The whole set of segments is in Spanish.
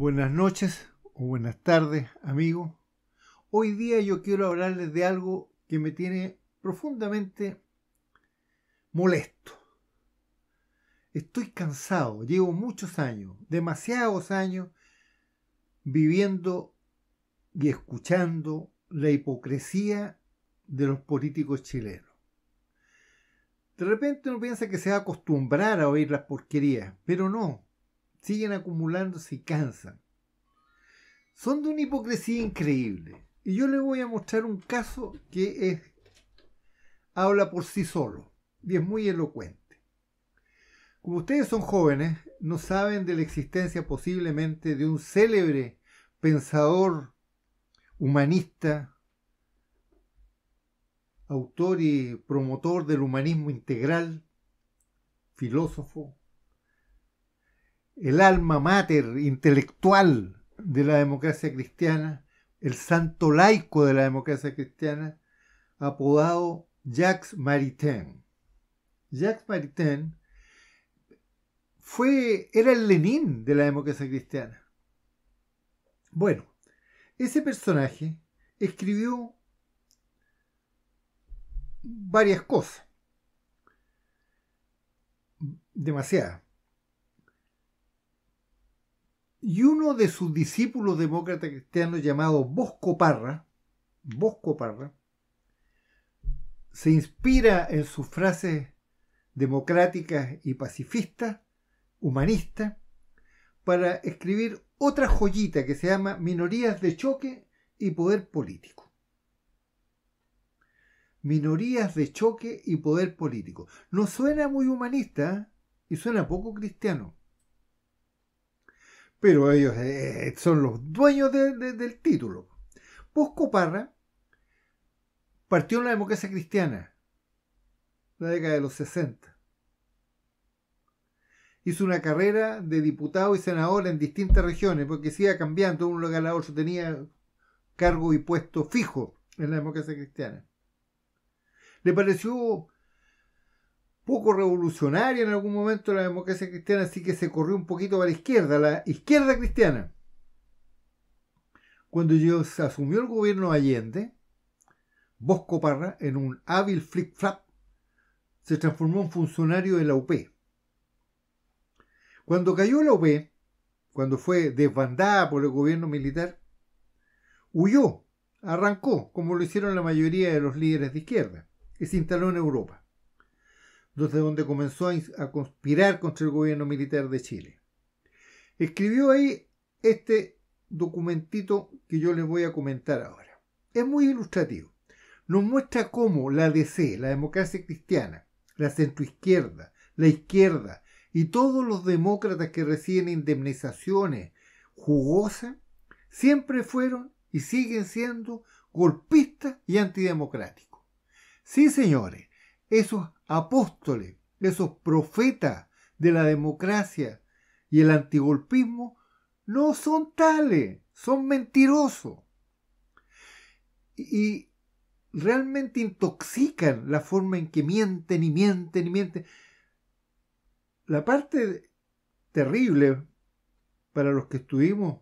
Buenas noches o buenas tardes, amigos. Hoy día yo quiero hablarles de algo que me tiene profundamente molesto. Estoy cansado, llevo muchos años, demasiados años, viviendo y escuchando la hipocresía de los políticos chilenos. De repente uno piensa que se va a acostumbrar a oír las porquerías, pero no siguen acumulándose y cansan. Son de una hipocresía increíble. Y yo les voy a mostrar un caso que es, habla por sí solo y es muy elocuente. Como ustedes son jóvenes, no saben de la existencia posiblemente de un célebre pensador humanista, autor y promotor del humanismo integral, filósofo, el alma mater intelectual de la democracia cristiana, el santo laico de la democracia cristiana, apodado Jacques Maritain. Jacques Maritain fue, era el Lenin de la democracia cristiana. Bueno, ese personaje escribió varias cosas, demasiadas. Y uno de sus discípulos demócratas cristiano llamado Bosco Parra, Bosco Parra, se inspira en sus frases democráticas y pacifistas, humanistas, para escribir otra joyita que se llama Minorías de Choque y Poder Político. Minorías de Choque y Poder Político. No suena muy humanista ¿eh? y suena poco cristiano pero ellos eh, son los dueños del título. Bosco Parra partió en la democracia cristiana, la década de los 60. Hizo una carrera de diputado y senador en distintas regiones, porque se iba cambiando de un lugar a otro, tenía cargo y puesto fijo en la democracia cristiana. Le pareció poco revolucionaria en algún momento la democracia cristiana, así que se corrió un poquito para la izquierda, la izquierda cristiana. Cuando se asumió el gobierno Allende, Bosco Parra, en un hábil flip flap se transformó en funcionario de la UP. Cuando cayó la UP, cuando fue desbandada por el gobierno militar, huyó, arrancó, como lo hicieron la mayoría de los líderes de izquierda, y se instaló en Europa desde donde comenzó a, conspirar contra el gobierno militar de Chile. Escribió ahí este documentito que yo les voy a comentar ahora. Es muy ilustrativo. Nos muestra cómo la DC, la democracia cristiana, la centroizquierda, la izquierda y todos los demócratas que reciben indemnizaciones jugosas, siempre fueron y siguen siendo golpistas y antidemocráticos. Sí, señores, esos apóstoles, esos profetas de la democracia y el antigolpismo no son tales, son mentirosos. Y realmente intoxican la forma en que mienten y mienten y mienten. La parte terrible para los que estuvimos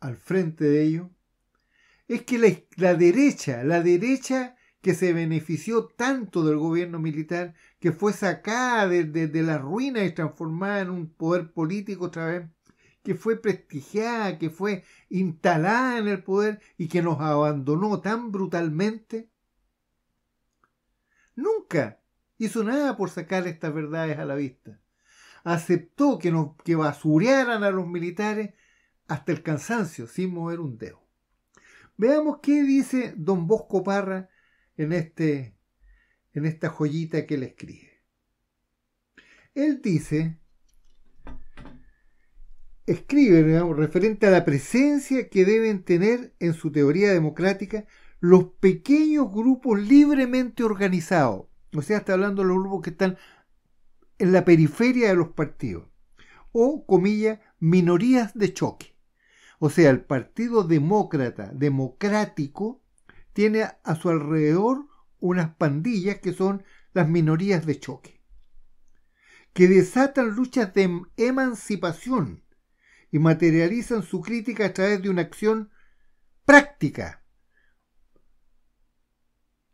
al frente de ellos es que la, la derecha, la derecha que se benefició tanto del gobierno militar, que fue sacada de, la ruina y transformada en un poder político otra vez, que fue prestigiada, que fue instalada en el poder y que nos abandonó tan brutalmente? Nunca hizo nada por sacar estas verdades a la vista. Aceptó que, nos, que basurearan a los militares hasta el cansancio, sin mover un dedo. Veamos qué dice don Bosco Parra en, este, en esta joyita que él escribe. Él dice, escribe, referente a la presencia que deben tener en su teoría democrática los pequeños grupos libremente organizados. O sea, está hablando de los grupos que están en la periferia de los partidos. O, comillas, minorías de choque. O sea, el Partido Demócrata, democrático, tiene a su alrededor unas pandillas que son las minorías de choque, que desatan luchas de emancipación y materializan su crítica a través de una acción práctica.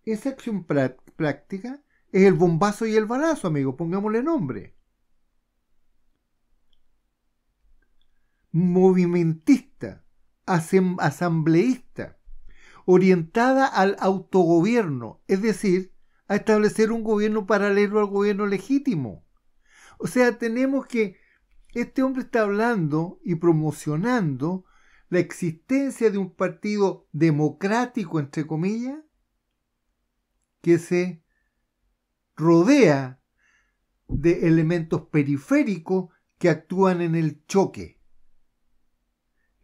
Esa acción práctica es el bombazo y el balazo, amigo, pongámosle nombre. Movimentista, asambleísta, orientada al autogobierno, es decir, a establecer un gobierno paralelo al gobierno legítimo. O sea, tenemos que este hombre está hablando y promocionando la existencia de un partido democrático, entre comillas, que se rodea de elementos periféricos que actúan en el choque.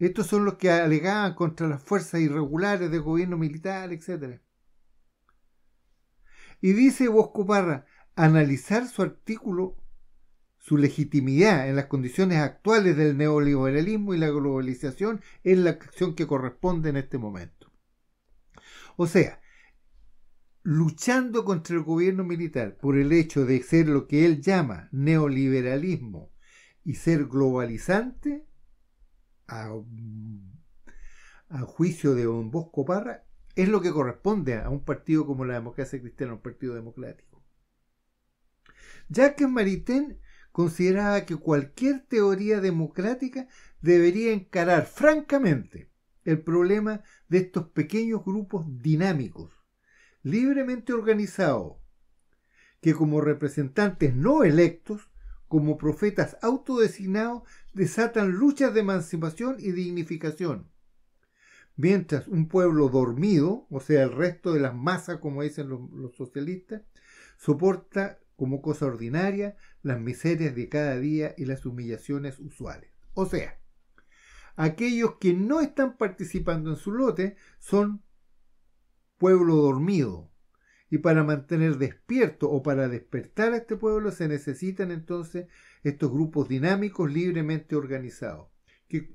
Estos son los que alegaban contra las fuerzas irregulares del gobierno militar, etc. Y dice Bosco Parra, analizar su artículo, su legitimidad en las condiciones actuales del neoliberalismo y la globalización es la acción que corresponde en este momento. O sea, luchando contra el gobierno militar por el hecho de ser lo que él llama neoliberalismo y ser globalizante, a, juicio de don Bosco Parra, es lo que corresponde a un partido como la democracia cristiana, un partido democrático. Jacques Maritain consideraba que cualquier teoría democrática debería encarar francamente el problema de estos pequeños grupos dinámicos, libremente organizados, que como representantes no electos como profetas autodesignados, desatan luchas de emancipación y dignificación. Mientras un pueblo dormido, o sea, el resto de las masas, como dicen los, los socialistas, soporta como cosa ordinaria las miserias de cada día y las humillaciones usuales. O sea, aquellos que no están participando en su lote son pueblo dormido, y para mantener despierto o para despertar a este pueblo se necesitan entonces estos grupos dinámicos libremente organizados, que,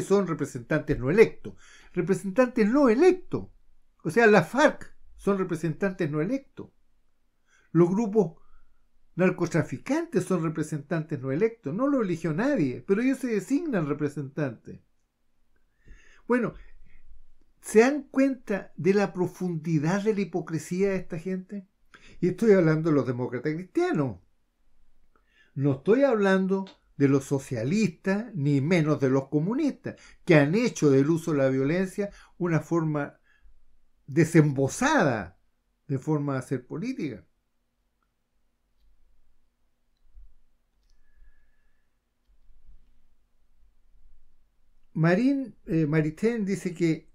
son representantes no electos. Representantes no electos. O sea, la FARC son representantes no electos. Los grupos narcotraficantes son representantes no electos. No lo eligió nadie, pero ellos se designan representantes. Bueno, ¿Se dan cuenta de la profundidad de la hipocresía de esta gente? Y estoy hablando de los demócratas cristianos. No estoy hablando de los socialistas, ni menos de los comunistas, que han hecho del uso de la violencia una forma desembosada de forma de hacer política. Marín, eh, Maritain dice que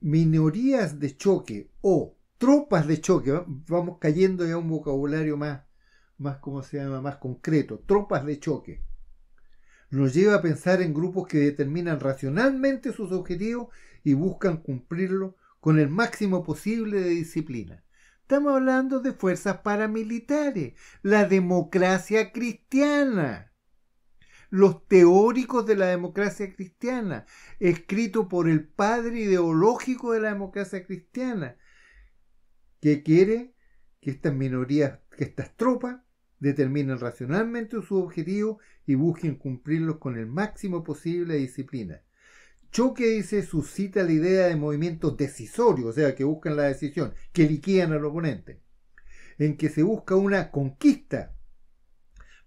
minorías de choque o tropas de choque, vamos cayendo ya a un vocabulario más, más, ¿cómo se llama?, más concreto, tropas de choque. Nos lleva a pensar en grupos que determinan racionalmente sus objetivos y buscan cumplirlo con el máximo posible de disciplina. Estamos hablando de fuerzas paramilitares, la democracia cristiana. Los teóricos de la democracia cristiana, escrito por el padre ideológico de la democracia cristiana, que quiere que estas minorías, que estas tropas, determinen racionalmente sus objetivos y busquen cumplirlos con el máximo posible de disciplina. Choque dice suscita la idea de movimientos decisorios, o sea, que buscan la decisión, que liquidan al oponente, en que se busca una conquista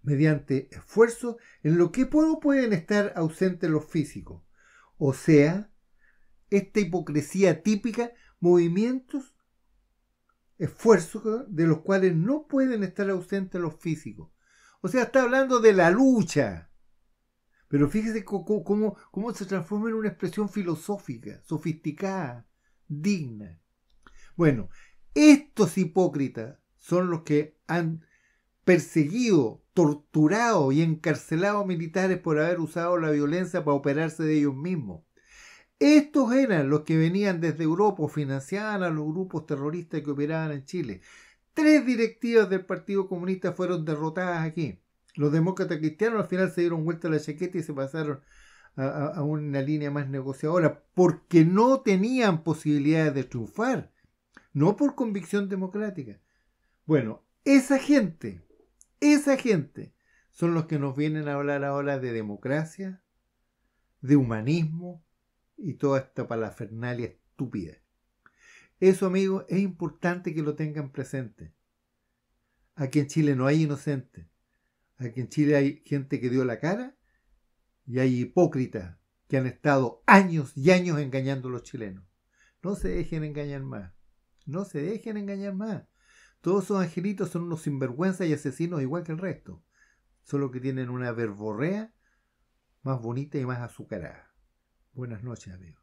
mediante esfuerzo en lo que puedo pueden estar ausentes los físicos. O sea, esta hipocresía típica, movimientos, esfuerzos de los cuales no pueden estar ausentes los físicos. O sea, está hablando de la lucha. Pero fíjese cómo se transforma en una expresión filosófica, sofisticada, digna. Bueno, estos hipócritas son los que han perseguido Torturados y encarcelados militares por haber usado la violencia para operarse de ellos mismos. Estos eran los que venían desde Europa, financiaban a los grupos terroristas que operaban en Chile. Tres directivas del Partido Comunista fueron derrotadas aquí. Los demócratas cristianos al final se dieron vuelta a la chaqueta y se pasaron a, a una línea más negociadora porque no tenían posibilidades de triunfar, no por convicción democrática. Bueno, esa gente esa gente son los que nos vienen a hablar ahora de democracia, de humanismo y toda esta palafernalia estúpida. Eso, amigos, es importante que lo tengan presente. Aquí en Chile no hay inocentes. Aquí en Chile hay gente que dio la cara y hay hipócritas que han estado años y años engañando a los chilenos. No se dejen engañar más. No se dejen engañar más. Todos esos angelitos son unos sinvergüenzas y asesinos igual que el resto, solo que tienen una verborrea más bonita y más azucarada. Buenas noches, amigos.